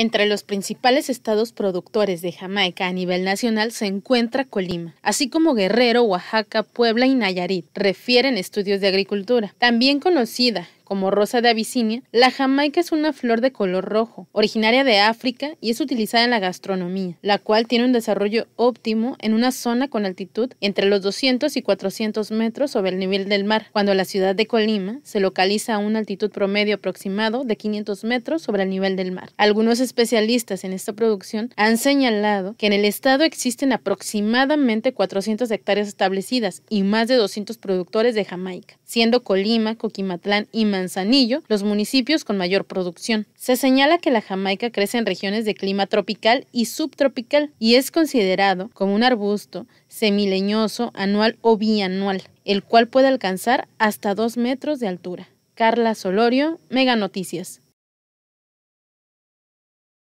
Entre los principales estados productores de Jamaica a nivel nacional se encuentra Colima, así como Guerrero, Oaxaca, Puebla y Nayarit, refieren estudios de agricultura. También conocida como rosa de Abisinia, la jamaica es una flor de color rojo, originaria de África y es utilizada en la gastronomía, la cual tiene un desarrollo óptimo en una zona con altitud entre los 200 y 400 metros sobre el nivel del mar, cuando la ciudad de Colima se localiza a una altitud promedio aproximado de 500 metros sobre el nivel del mar. Algunos especialistas en esta producción han señalado que en el estado existen aproximadamente 400 hectáreas establecidas y más de 200 productores de Jamaica siendo Colima, Coquimatlán y Manzanillo los municipios con mayor producción. Se señala que la jamaica crece en regiones de clima tropical y subtropical y es considerado como un arbusto semileñoso anual o bianual, el cual puede alcanzar hasta 2 metros de altura. Carla Solorio, Mega Noticias.